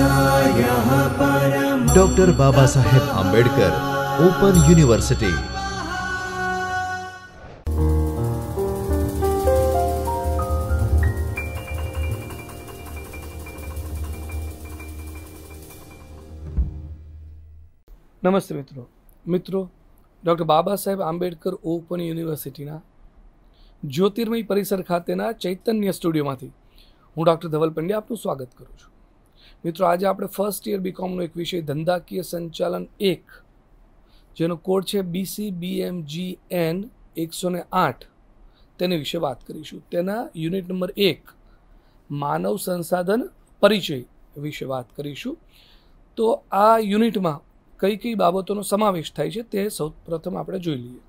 આ યહ પરમ ડૉક્ટર બાબા સાહેબ Ambedkar open university નમસ્તે મિત્રો મિત્રો ડૉક્ટર બાબા સાહેબ આંબેડકર ઓપન યુનિવર્સિટી ના જ્યોતિર્મેય પરિસર ખાતેના ચૈતન્ય સ્ટુડિયોમાંથી હું ડૉક્ટર ધવલ પંડ્યા આપનું સ્વાગત કરું છું મિત્રો આજે આપણે ફર્સ્ટ યર બીકોમનો એક વિષય ધંધાકીય સંચાલન એક જેનો કોડ છે બીસી બી એમ જી એન એકસો ને આઠ તેની વિશે વાત કરીશું તેના યુનિટ નંબર એક માનવ સંસાધન પરિચય વિશે વાત કરીશું તો આ યુનિટમાં કઈ કઈ બાબતોનો સમાવેશ થાય છે તે સૌ પ્રથમ આપણે જોઈ લઈએ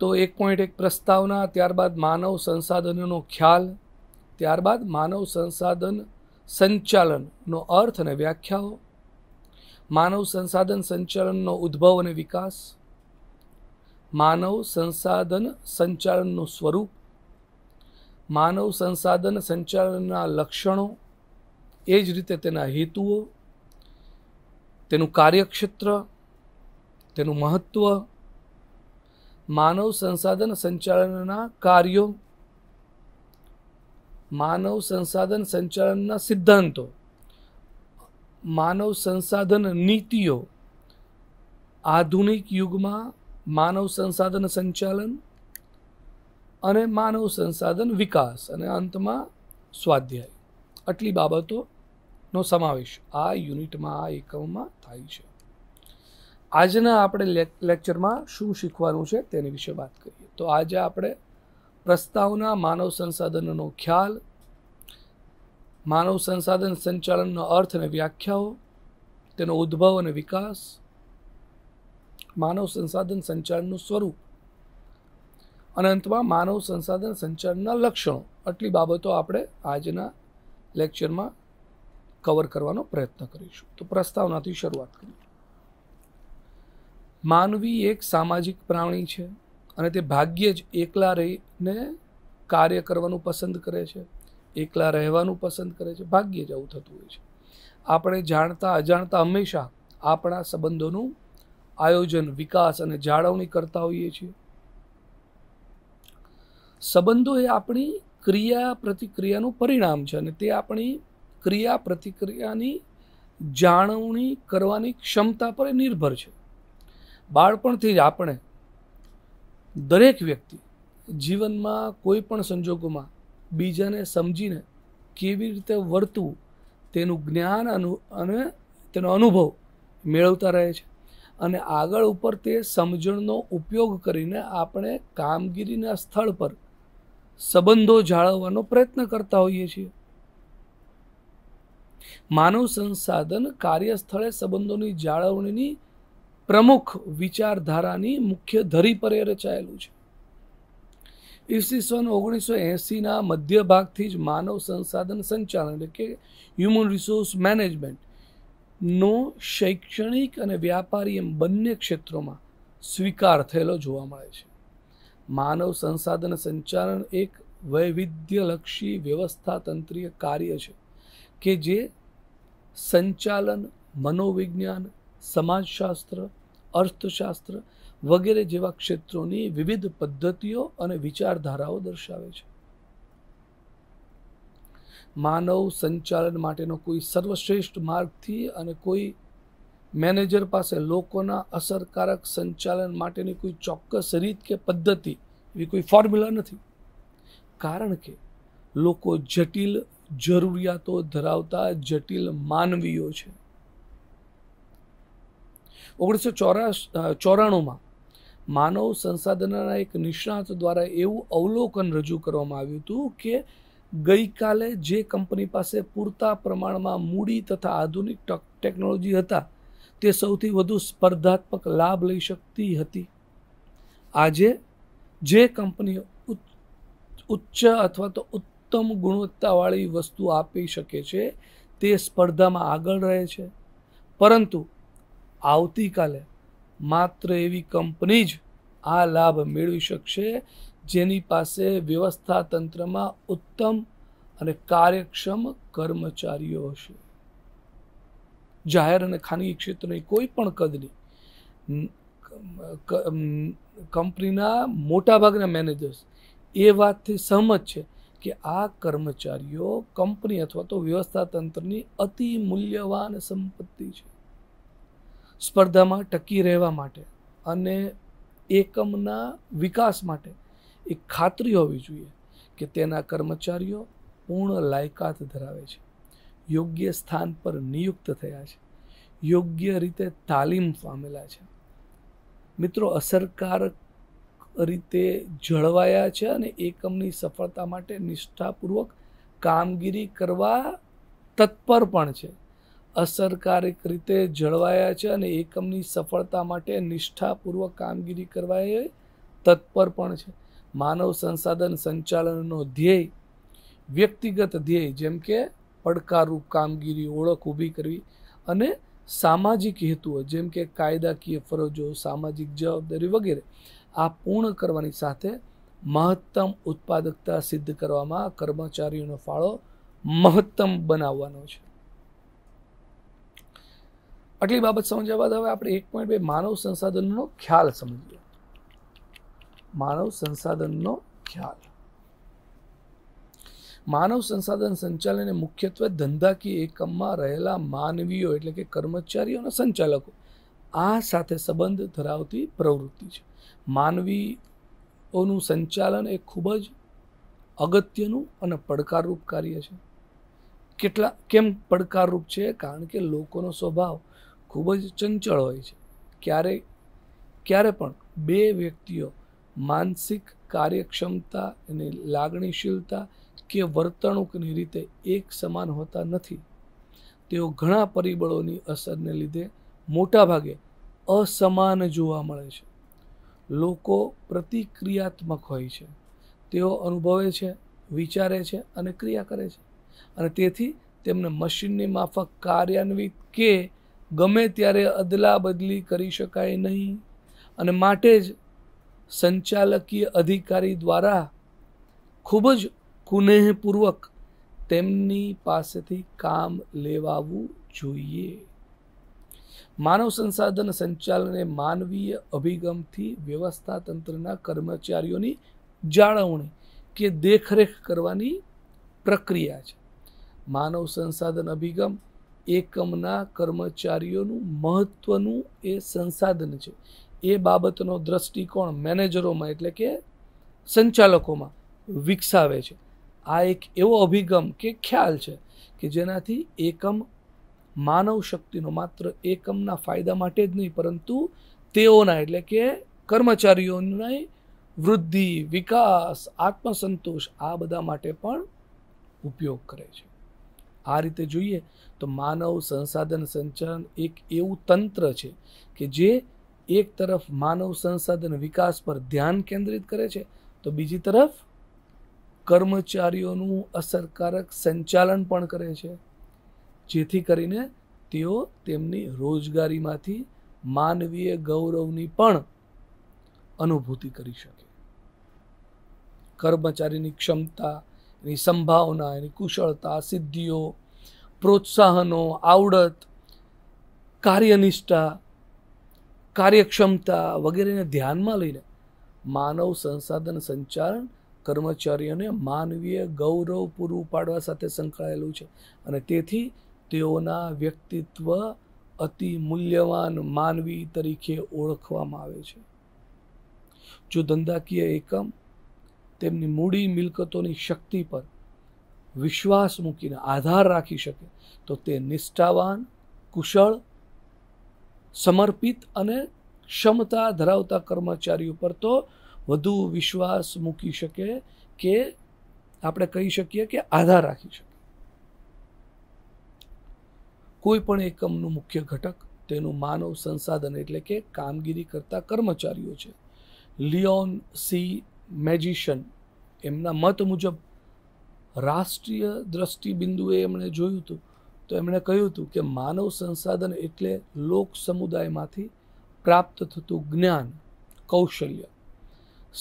તો એક પોઈન્ટ એક પ્રસ્તાવના ત્યારબાદ માનવ સંસાધનોનો ખ્યાલ ત્યારબાદ માનવ સંસાધન સંચાલનનો અર્થ અને વ્યાખ્યાઓ માનવ સંસાધન સંચાલનનો ઉદ્ભવ અને વિકાસ માનવ સંસાધન સંચાલનનું સ્વરૂપ માનવ સંસાધન સંચાલનના લક્ષણો એ જ રીતે તેના હેતુઓ તેનું કાર્યક્ષેત્ર તેનું મહત્ત્વ માનવ સંસાધન સંચાલનના કાર્યો માનવ સંસાધન સંચાલનના સિદ્ધાંતો માનવ સંસાધન નીતિઓ આધુનિક યુગમાં માનવ સંસાધન સંચાલન અને માનવ સંસાધન વિકાસ અને અંતમાં સ્વાધ્યાય આટલી બાબતોનો સમાવેશ આ યુનિટમાં આ એકમમાં થાય છે આજના આપણે લેક્ચરમાં શું શીખવાનું છે તેની વિશે વાત કરીએ તો આજે આપણે પ્રસ્તાવના માનવ સંસાધનોનો ખ્યાલ માનવ સંસાધન સંચાલનનો અર્થ અને વ્યાખ્યાઓ તેનો ઉદ્ભવ અને વિકાસ માનવ સંસાધન સંચાલનનું સ્વરૂપ અને અંતમાં માનવ સંસાધન સંચાલનના લક્ષણો આટલી બાબતો આપણે આજના લેક્ચરમાં કવર કરવાનો પ્રયત્ન કરીશું તો પ્રસ્તાવનાથી શરૂઆત કરીએ માનવી એક સામાજિક પ્રાણી છે અને તે ભાગ્યે જ એકલા રહીને કાર્ય કરવાનું પસંદ કરે છે એકલા રહેવાનું પસંદ કરે છે ભાગ્યે જ આવું થતું હોય છે આપણે જાણતા અજાણતા હંમેશા આપણા સંબંધોનું આયોજન વિકાસ અને જાળવણી કરતા હોઈએ છીએ સંબંધો એ આપણી ક્રિયા પ્રતિક્રિયાનું પરિણામ છે અને તે આપણી ક્રિયા પ્રતિક્રિયાની જાળવણી કરવાની ક્ષમતા પર નિર્ભર છે બાળપણથી જ આપણે દરેક વ્યક્તિ જીવનમાં કોઈ પણ સંજોગોમાં બીજાને સમજીને કેવી રીતે વર્તવું તેનું જ્ઞાન અનુ અને તેનો અનુભવ મેળવતા રહે છે અને આગળ ઉપર તે સમજણનો ઉપયોગ કરીને આપણે કામગીરીના સ્થળ પર સંબંધો જાળવવાનો પ્રયત્ન કરતા હોઈએ છીએ માનવ સંસાધન કાર્યસ્થળે સંબંધોની જાળવણીની પ્રમુખ વિચારધારાની મુખ્ય ધરી પર એ રચાયેલું છે સન ઓગણીસો એંસીના મધ્ય ભાગથી જ માનવ સંસાધન સંચાલન એટલે કે હ્યુમન રિસોર્સ મેનેજમેન્ટ નો શૈક્ષણિક અને વ્યાપારી એમ બંને ક્ષેત્રોમાં સ્વીકાર થયેલો જોવા મળે છે માનવ સંસાધન સંચાલન એક વૈવિધ્યલક્ષી વ્યવસ્થાતંત્રીય કાર્ય છે કે જે સંચાલન મનોવિજ્ઞાન સમાજશાસ્ત્ર અર્થશાસ્ત્ર વગેરે જેવા ક્ષેત્રોની વિવિધ પદ્ધતિઓ અને વિચારધારાઓ દર્શાવે છે માનવ સંચાલન માટેનો કોઈ સર્વશ્રેષ્ઠ માર્ગથી અને કોઈ મેનેજર પાસે લોકોના અસરકારક સંચાલન માટેની કોઈ ચોક્કસ રીત કે પદ્ધતિ એવી કોઈ ફોર્મ્યુલા નથી કારણ કે લોકો જટિલ જરૂરિયાતો ધરાવતા જટિલ માનવીઓ છે ઓગણીસો ચોરાશ ચોરાણુંમાં માનવ સંસાધનના એક નિષ્ણાત દ્વારા એવું અવલોકન રજૂ કરવામાં આવ્યું હતું કે ગઈકાલે જે કંપની પાસે પૂરતા પ્રમાણમાં મૂડી તથા આધુનિક ટેકનોલોજી હતા તે સૌથી વધુ સ્પર્ધાત્મક લાભ લઈ શકતી હતી આજે જે કંપનીઓ ઉચ્ચ અથવા તો ઉત્તમ ગુણવત્તાવાળી વસ્તુ આપી શકે છે તે સ્પર્ધામાં આગળ રહે છે પરંતુ આવતીકાલે માત્ર એવી કંપની જ આ લાભ મેળવી શકશે જેની પાસે વ્યવસ્થા તંત્રમાં ઉત્તમ અને કાર્યક્ષમ કર્મચારીઓ હશે જાહેર અને ખાનગી ક્ષેત્રની કોઈ પણ કદની કંપનીના મોટાભાગના મેનેજર્સ એ વાતથી સહમત છે કે આ કર્મચારીઓ કંપની અથવા તો વ્યવસ્થા તંત્રની અતિ મૂલ્યવાન સંપત્તિ છે સ્પર્ધામાં ટકી રહેવા માટે અને એકમના વિકાસ માટે એ ખાતરી હોવી જોઈએ કે તેના કર્મચારીઓ પૂર્ણ લાયકાત ધરાવે છે યોગ્ય સ્થાન પર નિયુક્ત થયા છે યોગ્ય રીતે તાલીમ પામેલા છે મિત્રો અસરકારક રીતે જળવાયા છે અને એકમની સફળતા માટે નિષ્ઠાપૂર્વક કામગીરી કરવા તત્પર પણ છે અસરકારક રીતે જળવાયા છે અને એકમની સફળતા માટે નિષ્ઠાપૂર્વક કામગીરી કરવા એ તત્પર પણ છે માનવ સંસાધન સંચાલનનો ધ્યેય વ્યક્તિગત ધ્યેય જેમ કે પડકારરૂપ કામગીરી ઓળખ ઊભી કરવી અને સામાજિક હેતુઓ જેમ કે કાયદાકીય ફરજો સામાજિક જવાબદારી વગેરે આ પૂર્ણ કરવાની સાથે મહત્તમ ઉત્પાદકતા સિદ્ધ કરવામાં કર્મચારીઓનો ફાળો મહત્તમ બનાવવાનો છે આટલી બાબત સમજ્યા બાદ હવે આપણે એક પોઈન્ટ બે માનવ સંસાધનનો ખ્યાલ સમજીએ માનવ સંસાધનનો ખ્યાલ માનવ સંસાધન સંચાલન મુખ્યત્વે ધંધાકીય એકમમાં રહેલા માનવીઓ એટલે કે કર્મચારીઓ અને સંચાલકો આ સાથે સંબંધ ધરાવતી પ્રવૃત્તિ છે માનવીઓનું સંચાલન એ ખૂબ જ અગત્યનું અને પડકારરૂપ કાર્ય છે કેટલા કેમ પડકારરૂપ છે કારણ કે લોકોનો સ્વભાવ ખૂબ જ ચંચળ હોય છે ક્યારે ક્યારે પણ બે વ્યક્તિઓ માનસિક કાર્યક્ષમતા અને લાગણીશીલતા કે વર્તણૂકની રીતે એક સમાન હોતા નથી તેઓ ઘણા પરિબળોની અસરને લીધે મોટાભાગે અસમાન જોવા મળે છે લોકો પ્રતિક્રિયાત્મક હોય છે તેઓ અનુભવે છે વિચારે છે અને ક્રિયા કરે છે અને તેથી તેમને મશીનની માફક કાર્યાન્વિત કે ગમે ત્યારે અદલા બદલી કરી શકાય નહીં અને માટે જ સંચાલકીય અધિકારી દ્વારા ખૂબ જ કુનેહપૂર્વક તેમની પાસેથી કામ લેવાવું જોઈએ માનવ સંસાધન સંચાલને માનવીય અભિગમથી વ્યવસ્થા તંત્રના કર્મચારીઓની જાળવણી કે દેખરેખ કરવાની પ્રક્રિયા છે માનવ સંસાધન અભિગમ એકમના કર્મચારીઓનું મહત્ત્વનું એ સંસાધન છે એ બાબતનો દ્રષ્ટિકોણ મેનેજરોમાં એટલે કે સંચાલકોમાં વિકસાવે છે આ એક એવો અભિગમ કે ખ્યાલ છે કે જેનાથી એકમ માનવ શક્તિનો માત્ર એકમના ફાયદા માટે જ નહીં પરંતુ તેઓના એટલે કે કર્મચારીઓની વૃદ્ધિ વિકાસ આત્મસંતોષ આ બધા માટે પણ ઉપયોગ કરે છે આ રીતે જોઈએ તો માનવ સંસાધન સંચાલન એક એવું તંત્ર છે કે જે એક તરફ માનવ સંસાધન વિકાસ પર ધ્યાન કેન્દ્રિત કરે છે તો બીજી તરફ કર્મચારીઓનું અસરકારક સંચાલન પણ કરે છે જેથી કરીને તેઓ તેમની રોજગારીમાંથી માનવીય ગૌરવની પણ અનુભૂતિ કરી શકે કર્મચારીની ક્ષમતા એની સંભાવના એની કુશળતા સિદ્ધિઓ પ્રોત્સાહનો આવડત કાર્યનિષ્ઠા કાર્યક્ષમતા વગેરેને ધ્યાનમાં લઈને માનવ સંસાધન સંચાલન કર્મચારીઓને માનવીય ગૌરવ પૂરું પાડવા સાથે સંકળાયેલું છે અને તેથી તેઓના વ્યક્તિત્વ અતિ મૂલ્યવાન માનવી તરીકે ઓળખવામાં આવે છે જો ધંધાકીય એકમ તેમની મૂડી મિલકતોની શક્તિ પર વિશ્વાસ મૂકીને આધાર રાખી શકે તો તે નિષ્ઠાવાન કુશળ સમર્પિત અને ક્ષમતા ધરાવતા કર્મચારી ઉપર તો વધુ વિશ્વાસ મૂકી શકે કે આપણે કહી શકીએ કે આધાર રાખી શકે કોઈ પણ એકમનું મુખ્ય ઘટક તેનું માનવ સંસાધન એટલે કે કામગીરી કરતા કર્મચારીઓ છે લિયોન સી મેજિશિયન એમના મત મુજબ રાષ્ટ્રીય દ્રષ્ટિબિંદુએ એમણે જોયું હતું તો એમણે કહ્યું હતું કે માનવ સંસાધન એટલે લોક સમુદાયમાંથી પ્રાપ્ત થતું જ્ઞાન કૌશલ્ય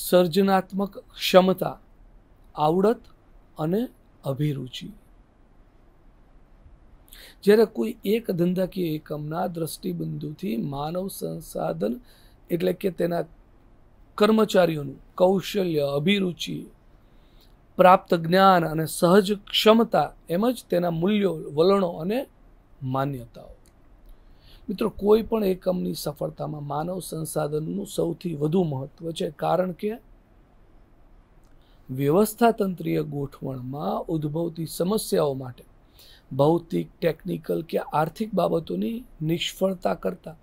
સર્જનાત્મક ક્ષમતા આવડત અને અભિરુચિ જ્યારે કોઈ એક ધંધાકીય એકમના દ્રષ્ટિબિંદુથી માનવ સંસાધન એટલે કે તેના કર્મચારીઓનું કૌશલ્ય અભિરુચિ પ્રાપ્ત જ્ઞાન અને સહજ ક્ષમતા એમ જ તેના મૂલ્યો વલણો અને માન્યતાઓ મિત્રો કોઈ પણ એકમની સફળતામાં માનવ સંસાધનનું સૌથી વધુ મહત્વ છે કારણ કે વ્યવસ્થાતંત્રીય ગોઠવણમાં ઉદ્ભવતી સમસ્યાઓ માટે ભૌતિક ટેકનિકલ કે આર્થિક બાબતોની નિષ્ફળતા કરતાં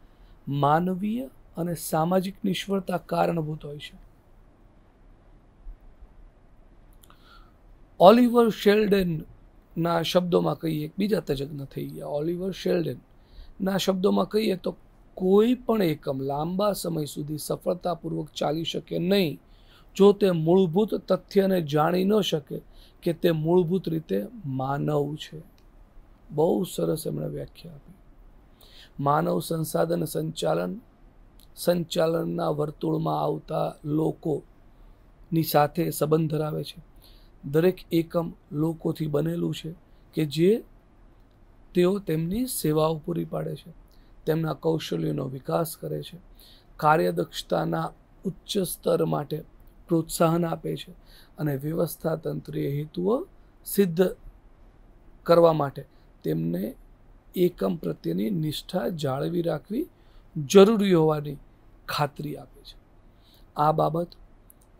માનવીય અને સામાજિક નિષ્ફળતા કારણભૂત હોય છે ઓલિવર શેલ્ડનના શબ્દોમાં કહીએ બીજા તજજ્ઞ થઈ ગયા ઓલિવર શેલ્ડનના શબ્દોમાં કહીએ તો કોઈ પણ એકમ લાંબા સમય સુધી સફળતાપૂર્વક ચાલી શકે નહીં જો તે મૂળભૂત તથ્યને જાણી ન શકે કે તે મૂળભૂત રીતે માનવ છે બહુ સરસ એમણે વ્યાખ્યા આપી માનવ સંસાધન સંચાલન સંચાલનના વર્તુળમાં આવતા લોકોની સાથે સંબંધ ધરાવે છે દરેક એકમ લોકોથી બનેલું છે કે જે તેઓ તેમની સેવાઓ પૂરી પાડે છે તેમના કૌશલ્યોનો વિકાસ કરે છે કાર્યદક્ષતાના ઉચ્ચ સ્તર માટે પ્રોત્સાહન આપે છે અને વ્યવસ્થાતંત્રીય હેતુઓ સિદ્ધ કરવા માટે તેમને એકમ પ્રત્યેની નિષ્ઠા જાળવી રાખવી જરૂરી હોવાની ખાતરી આપે છે આ બાબત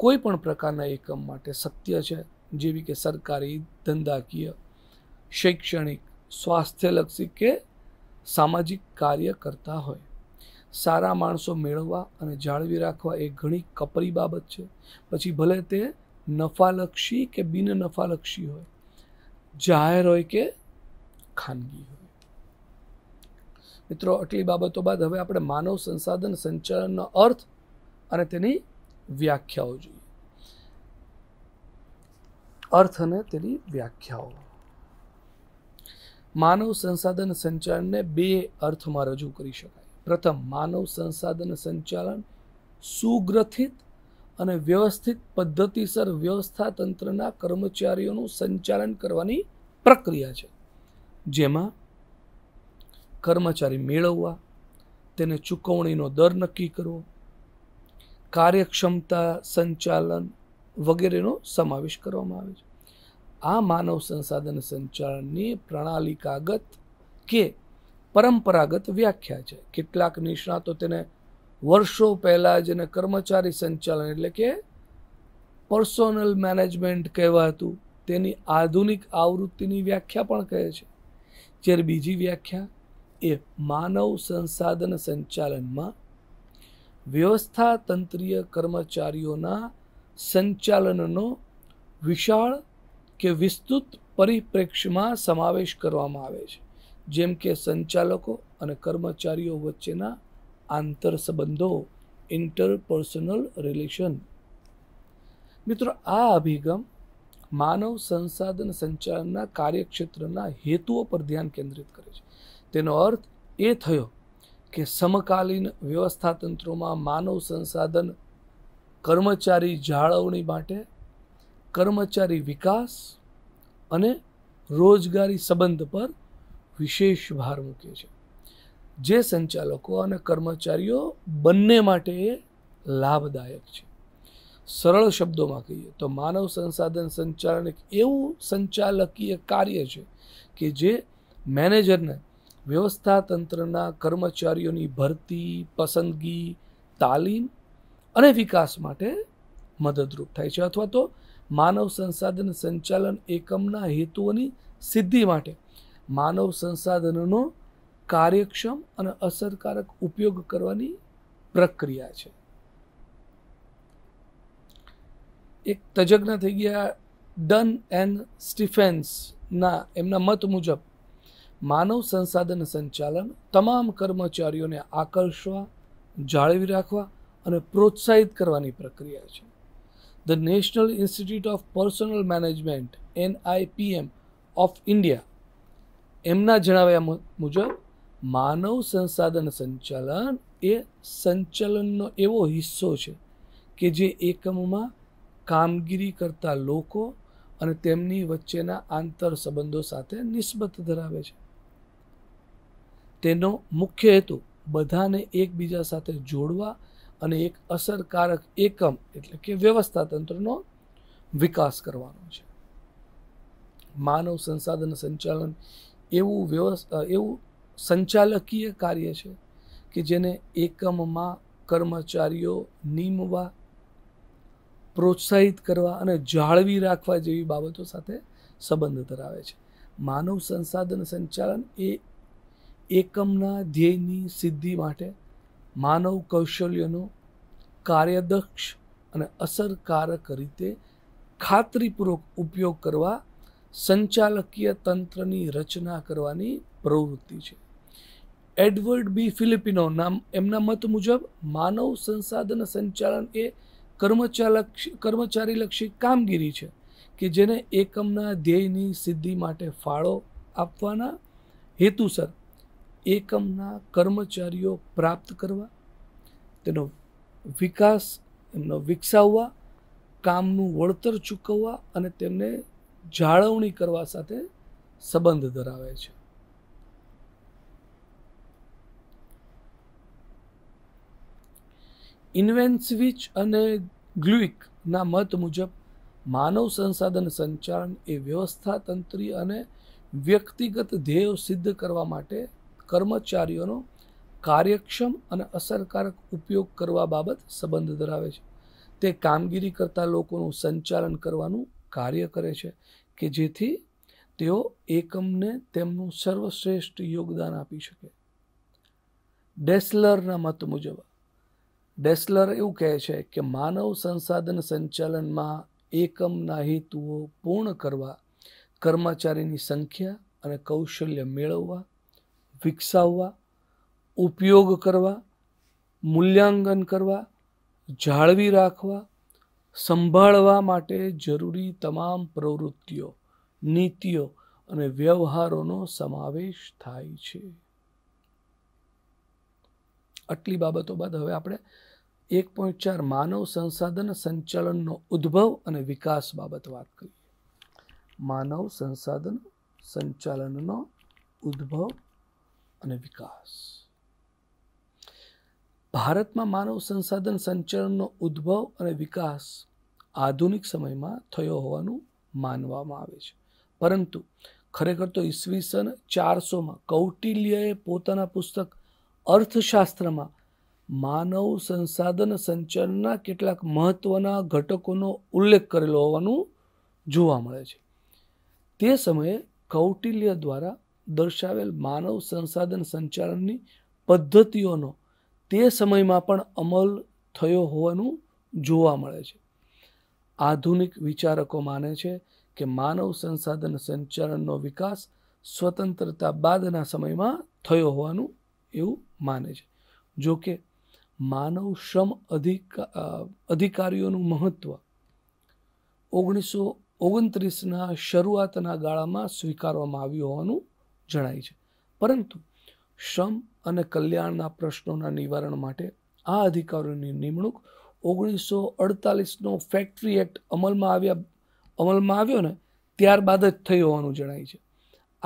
કોઈ પણ પ્રકારના એકમ માટે સત્ય છે જેવી કે સરકારી ધંધાકીય શૈક્ષણિક સ્વાસ્થ્યલક્ષી કે સામાજિક કાર્ય કરતા હોય સારા માણસો મેળવવા અને જાળવી રાખવા એ ઘણી કપરી બાબત છે પછી ભલે તે નફાલક્ષી કે બિન નફાલક્ષી હોય જાહેર હોય કે ખાનગી હોય મિત્રો આટલી બાબતો બાદ હવે આપણે માનવ સંસાધન સંચાલનનો અર્થ અને તેની વ્યાખ્યાઓ જોઈએ અર્થ અને તેની વ્યાખ્યાઓ માનવ સંસાધન સંચાલનને બે અર્થમાં રજૂ કરી શકાય પ્રથમ માનવ સંસાધન સંચાલન સુગ્રથિત અને વ્યવસ્થિત પદ્ધતિસર વ્યવસ્થા તંત્રના કર્મચારીઓનું સંચાલન કરવાની પ્રક્રિયા છે જેમાં કર્મચારી મેળવવા તેને ચૂકવણીનો દર નક્કી કરવો કાર્યક્ષમતા સંચાલન વગેરેનો સમાવેશ કરવામાં આવે છે આ માનવ સંસાધન સંચાલનની પ્રણાલિકાગત કે પરંપરાગત વ્યાખ્યા છે કેટલાક નિષ્ણાતો તેને વર્ષો પહેલાં જ એને કર્મચારી સંચાલન એટલે કે પર્સોનલ મેનેજમેન્ટ કહેવાતું તેની આધુનિક આવૃત્તિની વ્યાખ્યા પણ કહે છે જ્યારે બીજી વ્યાખ્યા એ માનવ સંસાધન સંચાલનમાં વ્યવસ્થાતંત્રીય કર્મચારીઓના સંચાલનનો વિશાળ કે વિસ્તૃત પરિપ્રેક્ષ્યમાં સમાવેશ કરવામાં આવે છે જેમ કે સંચાલકો અને કર્મચારીઓ વચ્ચેના આંતર સંબંધો ઇન્ટરપર્સનલ રિલેશન મિત્રો આ અભિગમ માનવ સંસાધન સંચાલનના કાર્યક્ષેત્રના હેતુઓ પર ધ્યાન કેન્દ્રિત કરે છે તેનો અર્થ એ થયો કે સમકાલીન વ્યવસ્થાતંત્રોમાં માનવ સંસાધન કર્મચારી જાળવણી માટે કર્મચારી વિકાસ અને રોજગારી સંબંધ પર વિશેષ ભાર મૂકે છે જે સંચાલકો અને કર્મચારીઓ બંને માટે લાભદાયક છે સરળ શબ્દોમાં કહીએ તો માનવ સંસાધન સંચાલન એક એવું સંચાલકીય કાર્ય છે કે જે મેનેજરને વ્યવસ્થા તંત્રના કર્મચારીઓની ભરતી પસંદગી તાલીમ અને વિકાસ માટે મદદરૂપ થાય છે અથવા તો માનવ સંસાધન સંચાલન એકમના હેતુઓની સિદ્ધિ માટે માનવ સંસાધનોનો કાર્યક્ષમ અને અસરકારક ઉપયોગ કરવાની પ્રક્રિયા છે એક તજજ્ઞ થઈ ગયા ડન એન્ડ સ્ટીફેન્સના એમના મત મુજબ માનવ સંસાધન સંચાલન તમામ કર્મચારીઓને આકર્ષવા જાળવી રાખવા અને પ્રોત્સાહિત કરવાની પ્રક્રિયા છે the national institute of personnel management NIPM of India એમના જણાવ્યા મુજબ માનવ સંસાધન સંચાલન એ સંચાલનનો એવો હિસ્સો છે કે જે એકમમાં કામગીરી કરતા લોકો અને તેમની વચ્ચેના આંતર સંબંધો સાથે નિસ્બત ધરાવે છે તેનો મુખ્ય હેતુ બધાને એકબીજા સાથે જોડવા અને એક અસરકારક એકમ એટલે કે વ્યવસ્થા તંત્રનો વિકાસ કરવાનો છે માનવ સંસાધન સંચાલન એવું વ્યવસ્થા એવું સંચાલકીય કાર્ય છે કે જેને એકમમાં કર્મચારીઓ નિમવા પ્રોત્સાહિત કરવા અને જાળવી રાખવા જેવી બાબતો સાથે સંબંધ ધરાવે છે માનવ સંસાધન સંચાલન એ એકમના ધ્યેયની સિદ્ધિ માટે માનવ કૌશલ્યનો કાર્યદક્ષ અને અસરકારક રીતે ખાતરીપૂર્વક ઉપયોગ કરવા સંચાલકીય તંત્રની રચના કરવાની પ્રવૃત્તિ છે એડવર્ડ બી ફિલિપિનો નામ એમના મત મુજબ માનવ સંસાધન સંચાલન એ કર્મચાલક કર્મચારીલક્ષી કામગીરી છે કે જેને એકમના ધ્યેયની સિદ્ધિ માટે ફાળો આપવાના હેતુસર એકમના કર્મચારીઓ પ્રાપ્ત કરવા તેનો વિકાસ એમનો વિકસાવવા કામનું વળતર ચૂકવવા અને તેમને જાળવણી કરવા સાથે સંબંધ ધરાવે છે ઇન્વેન્સવિચ અને ગ્લુઇકના મત મુજબ માનવ સંસાધન સંચાલન એ વ્યવસ્થાતંત્રી અને વ્યક્તિગત ધ્યેયો સિદ્ધ કરવા માટે કર્મચારીઓનો કાર્યક્ષમ અને અસરકારક ઉપયોગ કરવા બાબત સંબંધ ધરાવે છે તે કામગીરી કરતા લોકોનું સંચાલન કરવાનું કાર્ય કરે છે કે જેથી તેઓ એકમને તેમનું સર્વશ્રેષ્ઠ યોગદાન આપી શકે ડેસલરના મત મુજબ ડેસલર એવું કહે છે કે માનવ સંસાધન સંચાલનમાં એકમના હેતુઓ પૂર્ણ કરવા કર્મચારીની સંખ્યા અને કૌશલ્ય મેળવવા વિકસાવવા ઉપયોગ કરવા મૂલ્યાંકન કરવા જાળવી રાખવા સંભાળવા માટે જરૂરી તમામ પ્રવૃત્તિઓ નીતિઓ અને વ્યવહારોનો સમાવેશ થાય છે આટલી બાબતો બાદ હવે આપણે એક પોઈન્ટ ચાર માનવ સંસાધન સંચાલનનો ઉદ્ભવ અને વિકાસ બાબત વાત કરીએ માનવ સંસાધન સંચાલનનો ઉદ્ભવ અને વિકાસ ભારતમાં માનવ સંસાધન સંચરણનો ઉદ્ભવ અને વિકાસ આધુનિક સમયમાં થયો હોવાનું માનવામાં આવે છે પરંતુ ખરેખર તો ઈસવીસન ચારસોમાં કૌટિલ્યએ પોતાના પુસ્તક અર્થશાસ્ત્રમાં માનવ સંસાધન સંચરણના કેટલાક મહત્ત્વના ઘટકોનો ઉલ્લેખ કરેલો હોવાનું જોવા મળે છે તે સમયે કૌટિલ્ય દ્વારા દર્શાવેલ માનવ સંસાધન સંચાલનની પદ્ધતિઓનો તે સમયમાં પણ અમલ થયો હોવાનું જોવા મળે છે આધુનિક વિચારકો માને છે કે માનવ સંસાધન સંચાલનનો વિકાસ સ્વતંત્રતા બાદના સમયમાં થયો હોવાનું એવું માને છે જો કે માનવ શ્રમ અધિકારીઓનું મહત્ત્વ ઓગણીસો ઓગણત્રીસના શરૂઆતના ગાળામાં સ્વીકારવામાં આવ્યું હોવાનું જણાય છે પરંતુ શ્રમ અને કલ્યાણના પ્રશ્નોના નિવારણ માટે આ અધિકારીઓની નિમણૂક ઓગણીસો અડતાલીસનો ફેક્ટરી એક્ટ અમલમાં આવ્યા અમલમાં આવ્યો ને ત્યારબાદ જ થઈ હોવાનું જણાય છે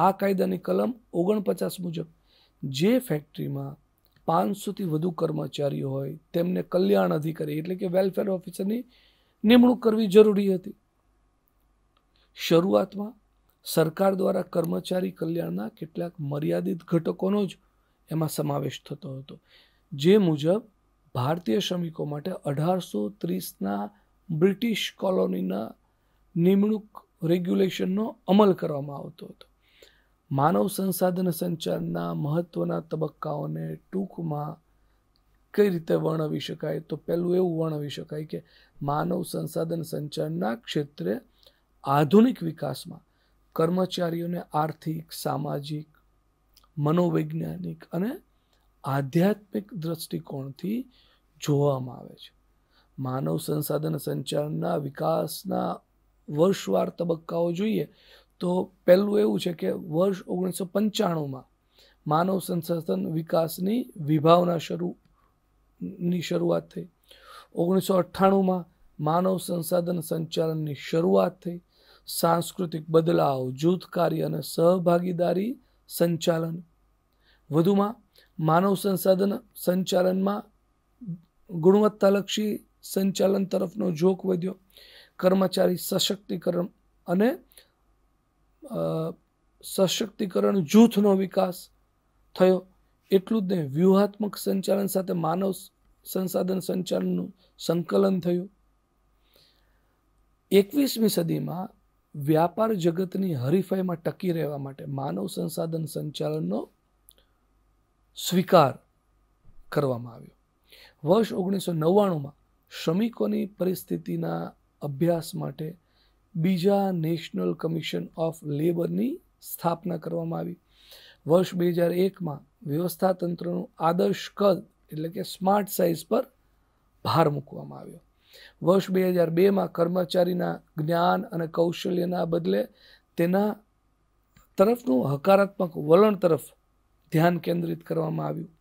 આ કાયદાની કલમ ઓગણપચાસ મુજબ જે ફેક્ટરીમાં પાંચસોથી વધુ કર્મચારીઓ હોય તેમને કલ્યાણ અધિકારી એટલે કે વેલફેર ઓફિસરની નિમણૂક કરવી જરૂરી હતી શરૂઆતમાં સરકાર દ્વારા કર્મચારી કલ્યાણના કેટલાક મર્યાદિત ઘટકોનો જ એમાં સમાવેશ થતો હતો જે મુજબ ભારતીય શ્રમિકો માટે અઢારસો ત્રીસના બ્રિટિશ કોલોનીના નિમણૂક રેગ્યુલેશનનો અમલ કરવામાં આવતો હતો માનવ સંસાધન સંચારના મહત્ત્વના તબક્કાઓને ટૂંકમાં કઈ રીતે વર્ણવી શકાય તો પહેલું એવું વર્ણવી શકાય કે માનવ સંસાધન સંચારના ક્ષેત્રે આધુનિક વિકાસમાં કર્મચારીઓને આર્થિક સામાજિક મનોવૈજ્ઞાનિક અને આધ્યાત્મિક દ્રષ્ટિકોણથી જોવામાં આવે છે માનવ સંસાધન સંચાલનના વિકાસના વર્ષવાર તબક્કાઓ જોઈએ તો પહેલું એવું છે કે વર્ષ ઓગણીસો પંચાણુંમાં માનવ સંસાધન વિકાસની વિભાવના શરૂ ની શરૂઆત થઈ ઓગણીસો અઠ્ઠાણુંમાં માનવ સંસાધન સંચાલનની શરૂઆત થઈ સાંસ્કૃતિક બદલાવ જૂથ કાર્ય અને સહભાગીદારી સંચાલન વધુમાં માનવ સંસાધન સંચાલનમાં ગુણવત્તાલક્ષી સંચાલન તરફનો જોક વધ્યો કર્મચારી સશક્તિકરણ અને સશક્તિકરણ જૂથનો વિકાસ થયો એટલું જ નહીં વ્યૂહાત્મક સંચાલન સાથે માનવ સંસાધન સંચાલનનું સંકલન થયું એકવીસમી સદીમાં વ્યાપાર જગતની હરીફાઈમાં ટકી રહેવા માટે માનવ સંસાધન સંચાલનનો સ્વીકાર કરવામાં આવ્યો વર્ષ ઓગણીસો નવ્વાણુંમાં શ્રમિકોની પરિસ્થિતિના અભ્યાસ માટે બીજા નેશનલ કમિશન ઓફ લેબરની સ્થાપના કરવામાં આવી વર્ષ બે હજાર એકમાં વ્યવસ્થાતંત્રનું આદર્શ કદ એટલે કે સ્માર્ટ સાઇઝ પર ભાર મૂકવામાં આવ્યો વર્ષ બે હજાર બેમાં કર્મચારીના જ્ઞાન અને કૌશલ્યના બદલે તેના તરફનું હકારાત્મક વલણ તરફ ધ્યાન કેન્દ્રિત કરવામાં આવ્યું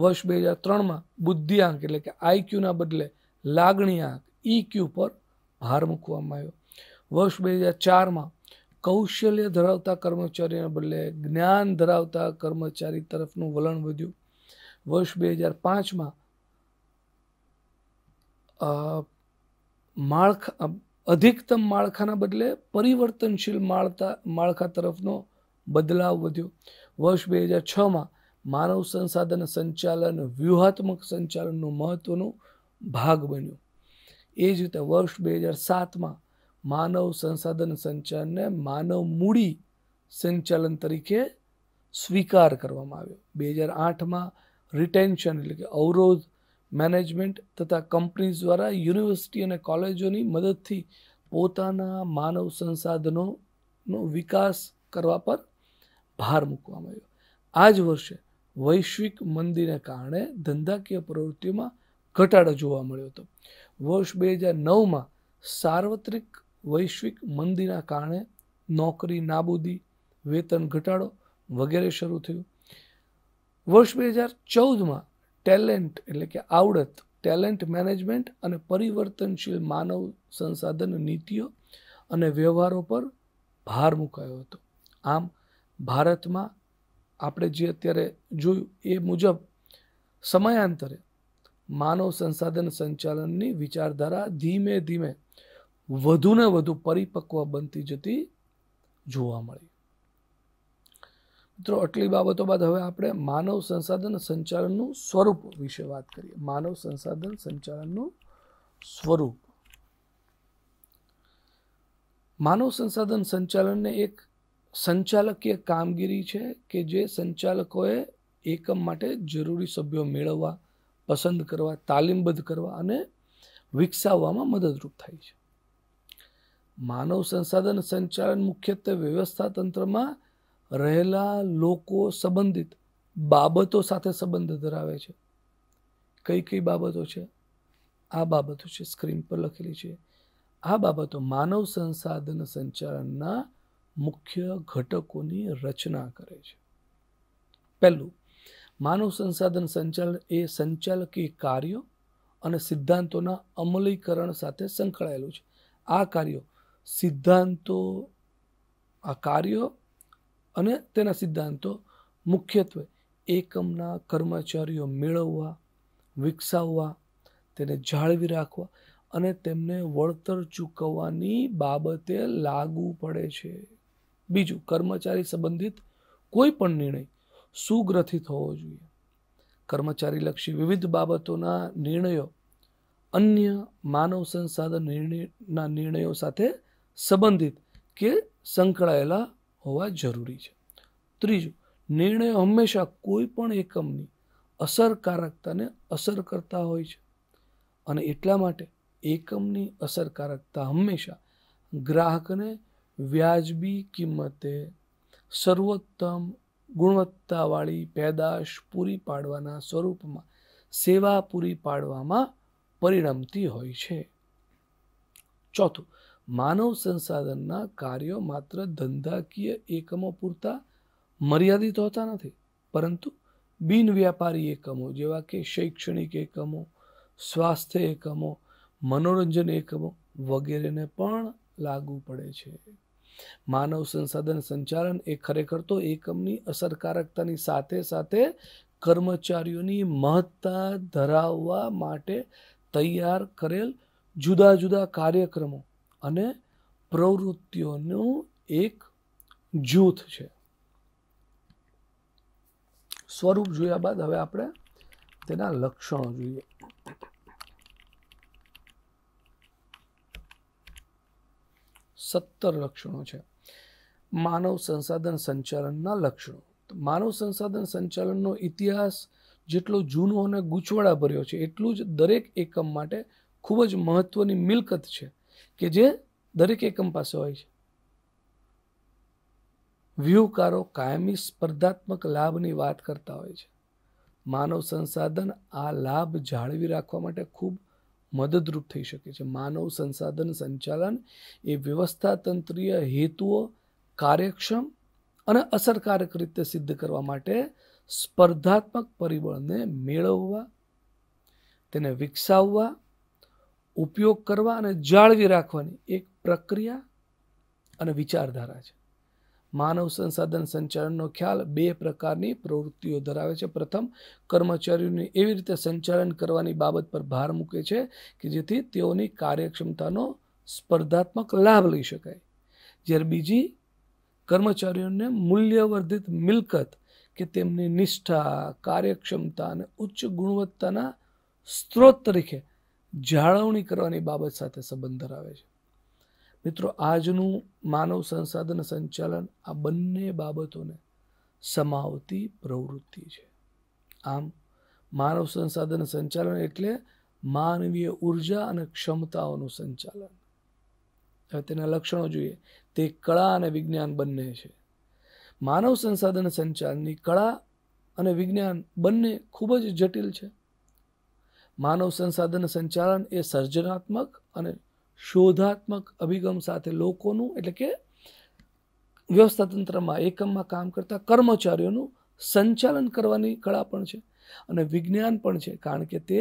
વર્ષ બે હજાર ત્રણમાં બુદ્ધિઆંક એટલે કે આઈક્યુના બદલે લાગણી આંક ઈક્યુ પર ભાર મૂકવામાં આવ્યો વર્ષ બે હજાર ચારમાં કૌશલ્ય ધરાવતા કર્મચારીને બદલે જ્ઞાન ધરાવતા કર્મચારી તરફનું વલણ વધ્યું વર્ષ બે હજાર પાંચમાં માળખા અધિકતમ માળખાના બદલે પરિવર્તનશીલ માળતા માળખા તરફનો બદલાવ વધ્યો વર્ષ બે હજાર છમાં માનવ સંસાધન સંચાલન વ્યૂહાત્મક સંચાલનનું મહત્ત્વનું ભાગ બન્યો એ જ રીતે વર્ષ બે હજાર સાતમાં માનવ સંસાધન સંચાલનને માનવ મૂડી સંચાલન તરીકે સ્વીકાર કરવામાં આવ્યો બે હજાર આઠમાં રિટેન્શન એટલે કે અવરોધ મેનેજમેન્ટ તથા કંપનીઝ દ્વારા યુનિવર્સિટી અને કોલેજોની મદદથી પોતાના માનવ સંસાધનોનો વિકાસ કરવા પર ભાર મૂકવામાં આવ્યો આ જ વર્ષે વૈશ્વિક મંદીને કારણે ધંધાકીય પ્રવૃત્તિઓમાં ઘટાડો જોવા મળ્યો હતો વર્ષ બે હજાર નવમાં સાર્વત્રિક વૈશ્વિક મંદીના કારણે નોકરી નાબૂદી વેતન ઘટાડો વગેરે શરૂ થયું વર્ષ બે હજાર ચૌદમાં ટેલેન્ટ એટલે કે આવડત ટેલેન્ટ મેનેજમેન્ટ અને પરિવર્તનશીલ માનવ સંસાધન નીતિઓ અને વ્યવહારો પર ભાર મુકાયો હતો આમ ભારતમાં આપણે જે અત્યારે જોયું એ મુજબ સમયાંતરે માનવ સંસાધન સંચાલનની વિચારધારા ધીમે ધીમે વધુને વધુ પરિપક્વ બનતી જતી જોવા મળી મિત્રો આટલી બાબતો બાદ હવે આપણે માનવ સંસાધન સંચાલનનું સ્વરૂપ વિશે વાત કરીએ માનવ સંસાધન સંચાલનનું સ્વરૂપ માનવ સંસાધન સંચાલનને એક સંચાલકીય કામગીરી છે કે જે સંચાલકોએ એકમ માટે જરૂરી સભ્યો મેળવવા પસંદ કરવા તાલીમબદ્ધ કરવા અને વિકસાવવામાં મદદરૂપ થાય છે માનવ સંસાધન સંચાલન મુખ્યત્વે વ્યવસ્થા તંત્રમાં રહેલા લોકો સંબંધિત બાબતો સાથે સંબંધ ધરાવે છે કઈ કઈ બાબતો છે આ બાબતો છે સ્ક્રીન પર લખેલી છે આ બાબતો માનવ સંસાધન સંચાલનના મુખ્ય ઘટકોની રચના કરે છે પહેલું માનવ સંસાધન સંચાલન એ સંચાલકીય કાર્યો અને સિદ્ધાંતોના અમલીકરણ સાથે સંકળાયેલું છે આ કાર્યો સિદ્ધાંતો આ કાર્યો અને તેના સિદ્ધાંતો મુખ્યત્વે એકમના કર્મચારીઓ મેળવવા વિકસાવવા તેને જાળવી રાખવા અને તેમને વળતર ચૂકવવાની બાબતે લાગુ પડે છે બીજું કર્મચારી સંબંધિત કોઈ પણ નિર્ણય સુગ્રથિત હોવો જોઈએ કર્મચારીલક્ષી વિવિધ બાબતોના નિર્ણયો અન્ય માનવ સંસાધન નિર્ણયના નિર્ણયો સાથે સંબંધિત કે સંકળાયેલા હોવા જરૂરી છે ત્રીજું નિર્ણયો હંમેશા કોઈ પણ એકમની અસરકારકતાને અસર કરતા હોય છે અને એટલા માટે એકમની અસરકારકતા હંમેશા ગ્રાહકને વ્યાજબી કિંમતે સર્વોત્તમ ગુણવત્તાવાળી પેદાશ પૂરી પાડવાના સ્વરૂપમાં સેવા પૂરી પાડવામાં પરિણમતી હોય છે ચોથું માનવ સંસાધનના કાર્યો માત્ર ધંધાકીય એકમો પૂરતા મર્યાદિત હોતા નથી પરંતુ બિનવ્યાપારી એકમો જેવા કે શૈક્ષણિક એકમો સ્વાસ્થ્ય એકમો મનોરંજન એકમો વગેરેને પણ લાગુ પડે છે માનવ સંસાધન સંચાલન એ ખરેખર તો એકમની અસરકારકતાની સાથે સાથે કર્મચારીઓની મહત્તા ધરાવવા માટે તૈયાર કરેલ જુદા જુદા કાર્યક્રમો અને પ્રવૃત્તિઓનું એક જૂથ છે સ્વરૂપ જોયા બાદ હવે આપણે તેના લક્ષણો જોઈએ સત્તર લક્ષણો છે માનવ સંસાધન સંચાલનના લક્ષણો માનવ સંસાધન સંચાલનનો ઇતિહાસ જેટલો જૂનો અને ગૂંચવાડાભર્યો છે એટલું જ દરેક એકમ માટે ખૂબ જ મહત્ત્વની મિલકત છે કે જે દરેક એકમ પાસે હોય છે વ્યૂહકારો કાયમી સ્પર્ધાત્મક લાભની વાત કરતા હોય છે માનવ સંસાધન આ લાભ જાળવી રાખવા માટે ખૂબ મદદરૂપ થઈ શકે છે માનવ સંસાધન સંચાલન એ વ્યવસ્થાતંત્રીય હેતુઓ કાર્યક્ષમ અને અસરકારક રીતે સિદ્ધ કરવા માટે સ્પર્ધાત્મક પરિબળને મેળવવા તેને વિકસાવવા ઉપયોગ કરવા અને જાળવી રાખવાની એક પ્રક્રિયા અને વિચારધારા છે માનવ સંસાધન સંચાલનનો ખ્યાલ બે પ્રકારની પ્રવૃત્તિઓ ધરાવે છે પ્રથમ કર્મચારીઓને એવી રીતે સંચાલન કરવાની બાબત પર ભાર મૂકે છે કે જેથી તેઓની કાર્યક્ષમતાનો સ્પર્ધાત્મક લાભ લઈ શકાય જ્યારે બીજી કર્મચારીઓને મૂલ્યવર્ધિત મિલકત કે તેમની નિષ્ઠા કાર્યક્ષમતા અને ઉચ્ચ ગુણવત્તાના સ્ત્રોત તરીકે જાળવણી કરવાની બાબત સાથે સંબંધ ધરાવે છે મિત્રો આજનું માનવ સંસાધન સંચાલન આ બંને બાબતોને સમાવતી પ્રવૃત્તિ છે આમ માનવ સંસાધન સંચાલન એટલે માનવીય ઉર્જા અને ક્ષમતાઓનું સંચાલન હવે તેના લક્ષણો જોઈએ તે કળા અને વિજ્ઞાન બંને છે માનવ સંસાધન સંચાલનની કળા અને વિજ્ઞાન બંને ખૂબ જ જટિલ છે માનવ સંસાધન સંચાલન એ સર્જનાત્મક અને શોધાત્મક અભિગમ સાથે લોકોનું એટલે કે વ્યવસ્થાતંત્રમાં એકમમાં કામ કરતા કર્મચારીઓનું સંચાલન કરવાની કળા પણ છે અને વિજ્ઞાન પણ છે કારણ કે તે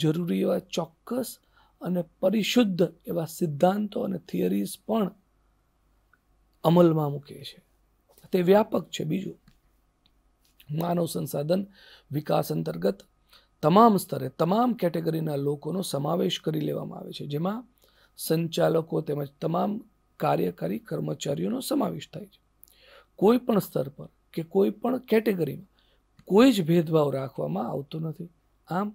જરૂરી એવા ચોક્કસ અને પરિશુદ્ધ એવા સિદ્ધાંતો અને થિયરીઝ પણ અમલમાં મૂકે છે તે વ્યાપક છે બીજું માનવ સંસાધન વિકાસ અંતર્ગત તમામ સ્તરે તમામ કેટેગરીના લોકોનો સમાવેશ કરી લેવામાં આવે છે જેમાં સંચાલકો તેમજ તમામ કાર્યકારી કર્મચારીઓનો સમાવેશ થાય છે કોઈ પણ સ્તર પર કે કોઈ પણ કેટેગરીમાં કોઈ જ ભેદભાવ રાખવામાં આવતો નથી આમ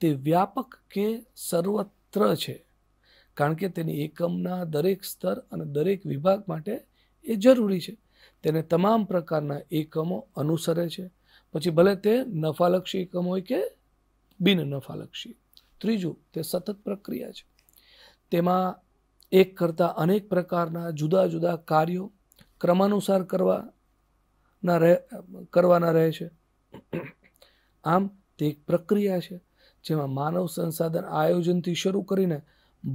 તે વ્યાપક કે સર્વત્ર છે કારણ કે તેની એકમના દરેક સ્તર અને દરેક વિભાગ માટે એ જરૂરી છે તેને તમામ પ્રકારના એકમો અનુસરે છે પછી ભલે તે નફાલક્ષી એકમ હોય કે બિન નફાલક્ષી ત્રીજું તે સતત પ્રક્રિયા છે તેમાં એક કરતાં અનેક પ્રકારના જુદા જુદા કાર્યો ક્રમાનુસાર કરવાના રહે કરવાના રહે છે આમ તે એક પ્રક્રિયા છે જેમાં માનવ સંસાધન આયોજનથી શરૂ કરીને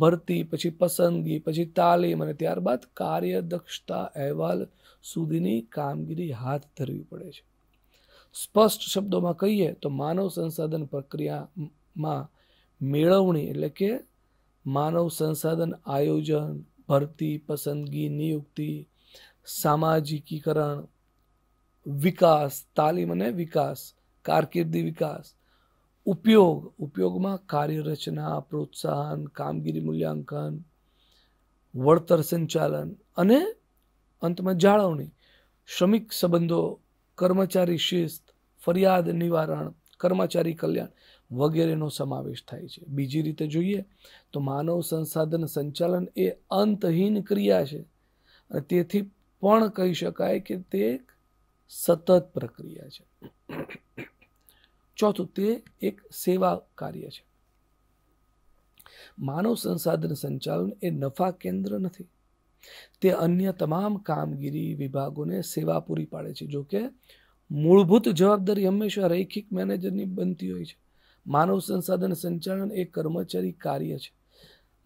ભરતી પછી પસંદગી પછી તાલીમ અને ત્યારબાદ કાર્યદક્ષતા અહેવાલ સુધીની કામગીરી હાથ ધરવી પડે છે સ્પષ્ટ શબ્દોમાં કહીએ તો માનવ સંસાધન પ્રક્રિયામાં મેળવણી એટલે કે માનવ સંસાધન આયોજન ભરતી પસંદગી નિયુક્તિ સામાજિકીકરણ વિકાસ તાલીમ અને વિકાસ કારકિર્દી વિકાસ ઉપયોગ ઉપયોગમાં કાર્યરચના પ્રોત્સાહન કામગીરી મૂલ્યાંકન વળતર સંચાલન અને અંતમાં જાળવણી શ્રમિક સંબંધો કર્મચારી શિસ્ત ફરિયાદ નિવારણ કર્મચારી કલ્યાણ વગેરેનો સમાવેશ થાય છે બીજી રીતે જોઈએ તો માનવ સંસાધન સંચાલન એ અંતહીન ક્રિયા છે અને તેથી પણ કહી શકાય કે તે એક સતત પ્રક્રિયા છે ચોથું તે એક સેવા કાર્ય છે માનવ સંસાધન સંચાલન એ નફા કેન્દ્ર નથી તે અન્ય તમામ કામગીરી વિભાગોને સેવા પૂરી પાડે છે જોકે મૂળભૂત જવાબદારી હંમેશા રૈખિક મેનેજરની બનતી હોય છે માનવ સંસાધન સંચાલન એ કર્મચારી કાર્ય છે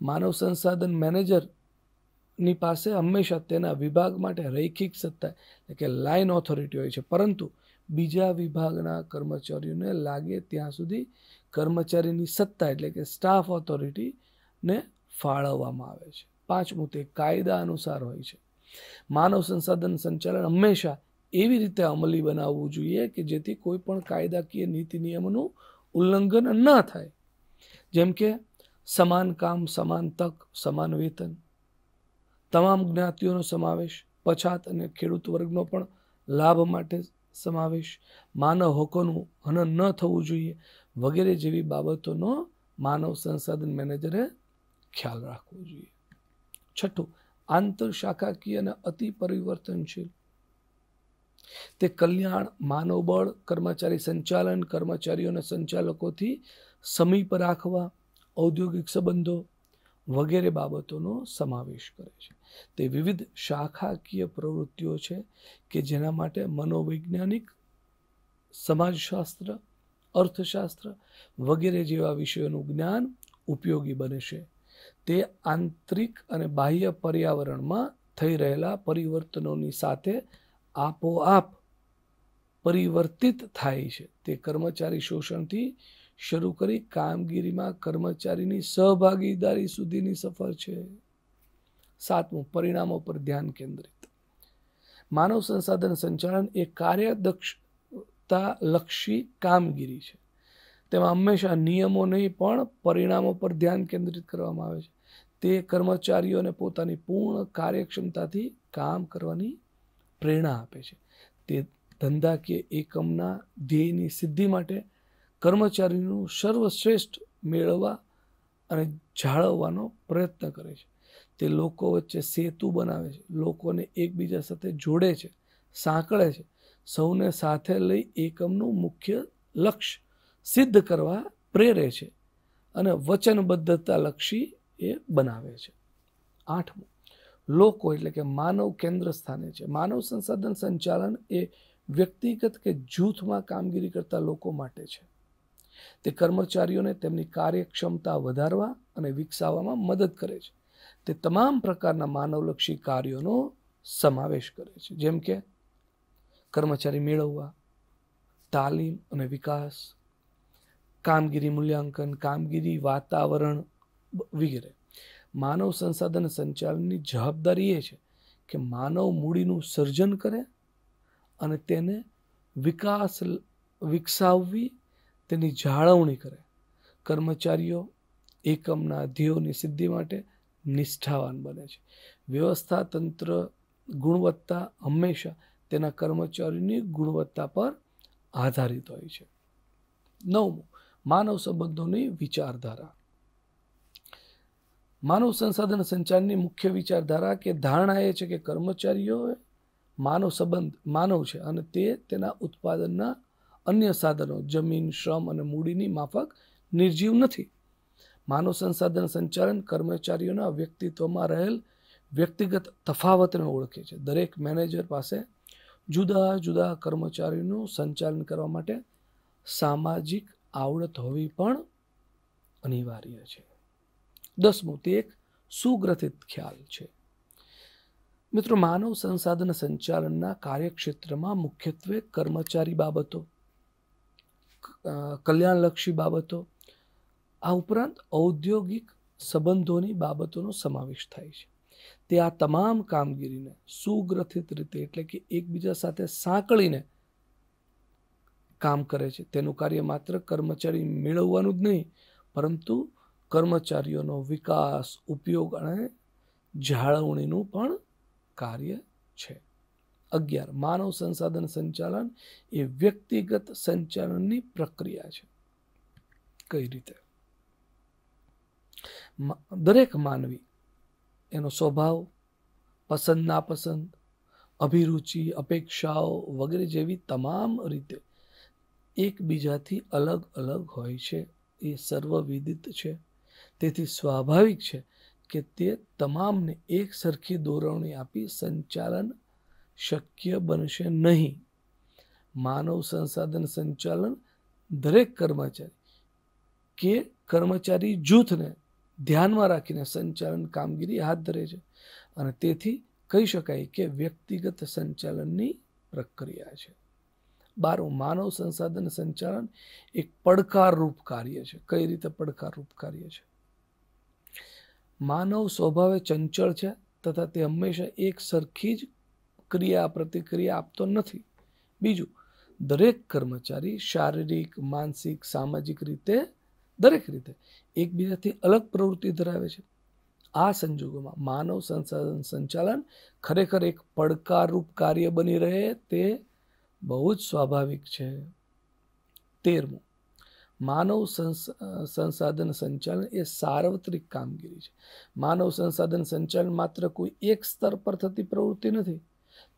માનવ સંસાધન મેનેજરની પાસે હંમેશા તેના વિભાગ માટે રૈખિક સત્તા એટલે કે લાઇન ઓથોરિટી હોય છે પરંતુ બીજા વિભાગના કર્મચારીઓને લાગે ત્યાં સુધી કર્મચારીની સત્તા એટલે કે સ્ટાફ ઓથોરિટીને ફાળવવામાં આવે છે પાંચમું તે કાયદા અનુસાર હોય છે માનવ સંસાધન સંચાલન હંમેશા એવી રીતે અમલી બનાવવું જોઈએ કે જેથી કોઈ પણ કાયદાકીય નીતિ નિયમનું ઉલ્લંઘન ન થાય જેમ કે સમાન કામ સમાન તક સમાન વેતન તમામ જ્ઞાતિઓનો સમાવેશ પછાત અને ખેડૂત વર્ગનો પણ લાભ માટે સમાવેશ માનવ હકોનું હનન ન થવું જોઈએ વગેરે જેવી બાબતોનો માનવ સંસાધન મેનેજરે ખ્યાલ રાખવો જોઈએ છઠ્ઠું આંતર શાખાકીય અને અતિ પરિવર્તનશીલ તે કલ્યાણ માનવબળ કર્મચારી સંચાલન કર્મચારીઓના સંચાલકોથી સમીપ રાખવા ઔદ્યોગિક સંબંધો વગેરે બાબતોનો સમાવેશ કરે છે તે વિવિધ શાખાકીય પ્રવૃત્તિઓ છે કે જેના માટે મનોવૈજ્ઞાનિક સમાજશાસ્ત્ર અર્થશાસ્ત્ર વગેરે જેવા વિષયોનું જ્ઞાન ઉપયોગી બને તે આંતરિક અને બાહ્ય પર્યાવરણમાં થઈ રહેલા પરિવર્તનોની સાથે આપોઆપ પરિવર્તિત થાય છે તે કર્મચારી શોષણથી શરૂ કરી કામગીરીમાં કર્મચારીની સહભાગીદારી સુધીની સફર છે સાતમું પરિણામો પર ધ્યાન કેન્દ્રિત માનવ સંસાધન સંચાલન એ કાર્યદક્ષતા લક્ષી કામગીરી છે તેમાં હંમેશા નિયમો નહીં પણ પરિણામો પર ધ્યાન કેન્દ્રિત કરવામાં આવે છે તે કર્મચારીઓને પોતાની પૂર્ણ કાર્યક્ષમતાથી કામ કરવાની પ્રેરણા આપે છે તે ધંધાકીય એકમના ધ્યેયની સિદ્ધિ માટે કર્મચારીનું સર્વશ્રેષ્ઠ મેળવવા અને જાળવવાનો પ્રયત્ન કરે છે તે લોકો વચ્ચે સેતુ બનાવે છે લોકોને એકબીજા સાથે જોડે છે સાંકળે છે સૌને સાથે લઈ એકમનું મુખ્ય લક્ષ્ય સિદ્ધ કરવા પ્રેરે છે અને વચનબદ્ધતાલક્ષી એ બનાવે છે આઠમું લોકો એટલે કે માનવ કેન્દ્ર સ્થાને છે માનવ સંસાધન સંચાલન એ વ્યક્તિગત કે જૂથમાં કામગીરી કરતા લોકો માટે છે તે કર્મચારીઓને તેમની કાર્યક્ષમતા વધારવા અને વિકસાવવામાં મદદ કરે છે તે તમામ પ્રકારના માનવલક્ષી કાર્યોનો સમાવેશ કરે છે જેમ કે કર્મચારી મેળવવા તાલીમ અને વિકાસ કામગીરી મૂલ્યાંકન કામગીરી વાતાવરણ વગેરે માનવ સંસાધન સંચાલનની જવાબદારી એ છે કે માનવ મૂડીનું સર્જન કરે અને તેને વિકાસ વિકસાવવી તેની જાળવણી કરે કર્મચારીઓ એકમના ધ્યેયોની સિદ્ધિ માટે નિષ્ઠાવાન બને છે વ્યવસ્થા તંત્ર ગુણવત્તા હંમેશા તેના કર્મચારીની ગુણવત્તા પર આધારિત હોય છે નવમું માનવ સંબંધોની વિચારધારા માનવ સંસાધન સંચારની મુખ્ય વિચારધારા કે ધારણા એ છે કે કર્મચારીઓ માનવ સંબંધ માનવ છે અને તે તેના ઉત્પાદનના અન્ય સાધનો જમીન શ્રમ અને મૂડીની માફક નિર્જીવ નથી માનવ સંસાધન સંચાલન કર્મચારીઓના વ્યક્તિત્વમાં રહેલ વ્યક્તિગત તફાવતને ઓળખે છે દરેક મેનેજર પાસે જુદા જુદા કર્મચારીનું સંચાલન કરવા માટે સામાજિક આવડત હોવી પણ અનિવાર્ય છે દસમું તે એક સુગ્રથિત ખ્યાલ છે મિત્રો માનવ સંસાધન સંચાલનના કાર્યક્ષેત્રમાં મુખ્યત્વે કર્મચારી બાબતો કલ્યાણલક્ષી બાબતો આ ઉપરાંત ઔદ્યોગિક સંબંધોની બાબતોનો સમાવેશ થાય છે તે આ તમામ કામગીરીને સુગ્રથિત રીતે એટલે કે એકબીજા સાથે સાંકળીને કામ કરે છે તેનું કાર્ય માત્ર કર્મચારી મેળવવાનું જ નહીં પરંતુ કર્મચારીઓનો વિકાસ ઉપયોગ અને જાળવણીનું પણ કાર્ય છે અગિયાર માનવ સંસાધન સંચાલન એ વ્યક્તિગત સંચાલનની પ્રક્રિયા છે કઈ રીતે દરેક માનવી એનો સ્વભાવ પસંદ નાપસંદ અભિરુચિ અપેક્ષાઓ વગેરે જેવી તમામ રીતે એકબીજાથી અલગ અલગ હોય છે એ સર્વવિદિત છે તેથી સ્વાભાવિક છે કે તે તમામને એક સરખી દોરવણી આપી સંચાલન શક્ય બનશે નહીં માનવ સંસાધન સંચાલન દરેક કર્મચારી કે કર્મચારી જૂથને ધ્યાનમાં રાખીને સંચાલન કામગીરી હાથ ધરે છે અને તેથી કહી શકાય કે વ્યક્તિગત સંચાલનની પ્રક્રિયા છે બારું માનવ સંસાધન સંચાલન એક પડકારરૂપ કાર્ય છે કઈ રીતે પડકારરૂપ કાર્ય છે માનવ સ્વભાવે ચંચળ છે તથા તે હંમેશા એક સરખી જ ક્રિયા પ્રતિક્રિયા આપતો નથી બીજું દરેક કર્મચારી શારીરિક માનસિક સામાજિક રીતે દરેક રીતે એકબીજાથી અલગ પ્રવૃત્તિ ધરાવે છે આ સંજોગોમાં માનવ સંસાધન સંચાલન ખરેખર એક પડકારરૂપ કાર્ય બની રહે તે બહુ જ સ્વાભાવિક છે તેરમું માનવ સંસ સંસાધન સંચાલન એ સાર્વત્રિક કામગીરી છે માનવ સંસાધન સંચાલન માત્ર કોઈ એક સ્તર પર થતી પ્રવૃત્તિ નથી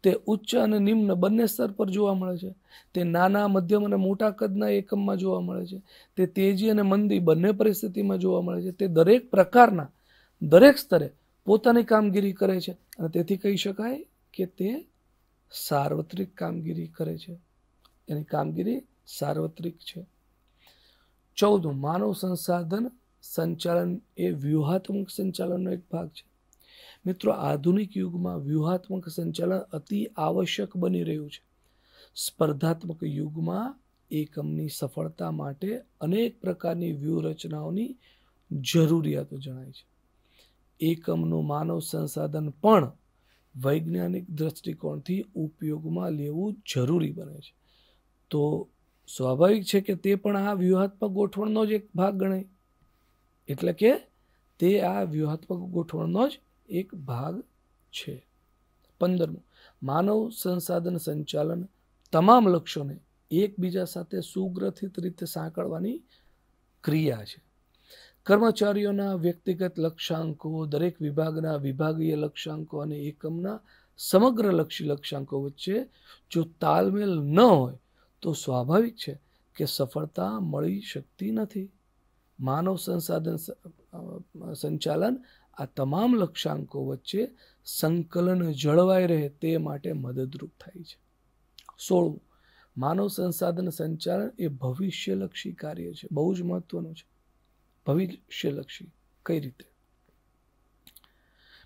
તે ઉચ્ચ અને નિમ્ન બંને સ્તર પર જોવા મળે છે તે નાના મધ્યમ અને મોટા કદના એકમમાં જોવા મળે છે તે તેજી અને મંદી બંને પરિસ્થિતિમાં જોવા મળે છે તે દરેક પ્રકારના દરેક સ્તરે પોતાની કામગીરી કરે છે અને તેથી કહી શકાય કે તે સાર્વત્રિક કામગીરી કરે છે એની કામગીરી સાર્વત્રિક છે ચૌદ માનવ સંસાધન સંચાલન એ વ્યૂહાત્મક સંચાલનનો એક ભાગ છે મિત્રો આધુનિક યુગમાં વ્યૂહાત્મક સંચાલન અતિ આવશ્યક બની રહ્યું છે સ્પર્ધાત્મક યુગમાં એકમની સફળતા માટે અનેક પ્રકારની વ્યૂહરચનાઓની જરૂરિયાતો જણાય છે એકમનું માનવ સંસાધન પણ વૈજ્ઞાનિક દ્રષ્ટિકોણથી ઉપયોગમાં લેવું જરૂરી બને છે તો સ્વાભાવિક છે કે તે પણ આ વ્યૂહાત્મક ગોઠવણનો જ એક ભાગ ગણાય એટલે કે તે આ વ્યૂહાત્મક ગોઠવણનો જ એક ભાગ છે પંદરમું માનવ સંસાધન સંચાલન તમામ લક્ષ્યોને એકબીજા સાથે સુગ્રથિત રીતે સાંકળવાની ક્રિયા છે કર્મચારીઓના વ્યક્તિગત લક્ષ્યાંકો દરેક વિભાગના વિભાગીય લક્ષ્યાંકો અને એકમના સમગ્ર લક્ષી લક્ષ્યાંકો વચ્ચે જો તાલમેલ ન હોય તો સ્વાભાવિક છે કે સફળતા મળી શકતી નથી માનવ સંસાધન સંચાલન આ તમામ લક્ષ્યાંકો વચ્ચે સંકલન જળવાઈ રહે તે માટે મદદરૂપ થાય છે સોળું માનવ સંસાધન સંચાલન એ ભવિષ્યલક્ષી કાર્ય છે બહુ જ મહત્વનું છે ભવિષ્યલક્ષી કઈ રીતે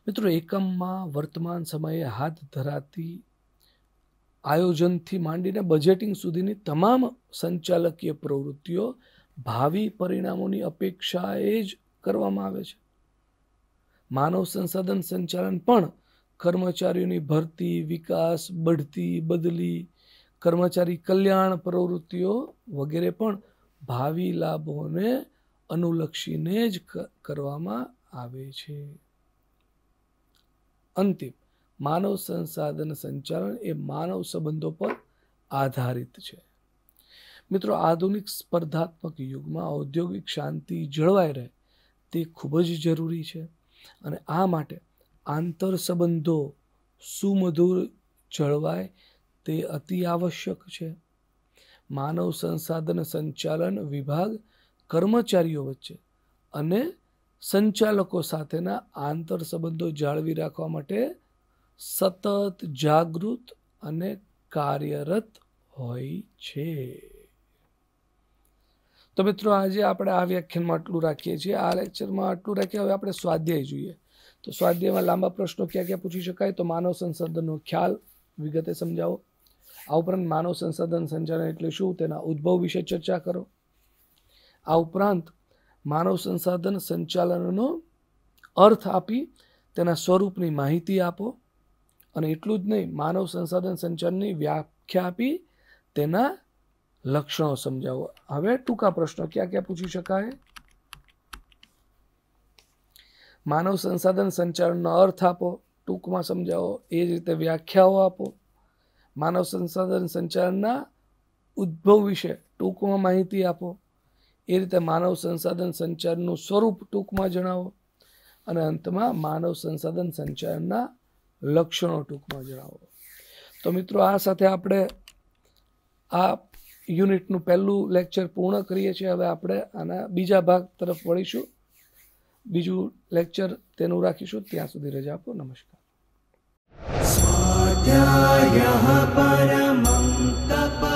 મિત્રો એકમમાં વર્તમાન સમયે હાથ ધરાતી આયોજનથી માંડીને બજેટિંગ સુધીની તમામ સંચાલકીય પ્રવૃત્તિઓ ભાવિ પરિણામોની અપેક્ષાએ જ કરવામાં આવે છે માનવ સંસાધન સંચાલન પણ કર્મચારીઓની ભરતી વિકાસ બઢતી બદલી કર્મચારી કલ્યાણ પ્રવૃત્તિઓ વગેરે પણ ભાવિ લાભોને અનુલક્ષીને જ કરવામાં આવે છે અંતિમ માનવ સંસાધન સંચાલન એ માનવ સંબંધો પર આધારિત છે મિત્રો આધુનિક સ્પર્ધાત્મક યુગમાં ઔદ્યોગિક શાંતિ જળવાઈ રહે તે ખૂબ જ જરૂરી છે અને આ માટે આંતર સંબંધો સુમધુર જળવાય તે અતિ આવશ્યક છે માનવ સંસાધન સંચાલન વિભાગ કર્મચારીઓ વચ્ચે અને સંચાલકો સાથેના આંતર સંબંધો જાળવી રાખવા માટે સતત જાગૃત અને કાર્યરત હોય છે તો મિત્રો આજે આપણે આ વ્યાખ્યાનમાં આટલું રાખીએ છીએ આ લેક્ચરમાં આટલું રાખીએ હવે આપણે સ્વાધ્યાય જોઈએ તો સ્વાધ્યાયમાં લાંબા પ્રશ્નો ક્યાં ક્યાં પૂછી શકાય તો માનવ સંસાધનનો ખ્યાલ વિગતે સમજાવો આ ઉપરાંત માનવ સંસાધન સંચાલન એટલે શું તેના ઉદ્ભવ વિશે ચર્ચા કરો આ ઉપરાંત માનવ સંસાધન સંચાલનનો અર્થ આપી તેના સ્વરૂપની માહિતી આપો અને એટલું જ નહીં માનવ સંસાધન સંચાલનની વ્યાખ્યા આપી તેના લક્ષણો સમજાવો હવે ટૂંકા પ્રશ્નો ક્યાં ક્યાં પૂછી શકાય માનવ સંસાધન સંચાલનનો અર્થ આપો ટૂંકમાં સમજાવો એ જ રીતે વ્યાખ્યાઓ આપો માનવ સંસાધન સંચાલનના ઉદ્ભવ વિશે ટૂંકમાં માહિતી આપો એ રીતે માનવ સંસાધન સંચારનું સ્વરૂપ ટૂંકમાં જણાવો અને અંતમાં માનવ સંસાધન સંચારના લક્ષણો ટૂંકમાં જણાવો તો મિત્રો આ સાથે આપણે આ યુનિટનું પહેલું લેક્ચર પૂર્ણ કરીએ છીએ હવે આપણે આના બીજા ભાગ તરફ વળીશું બીજું લેક્ચર તેનું રાખીશું ત્યાં સુધી રજા આપો નમસ્કાર સ્વાધ્યાય તપ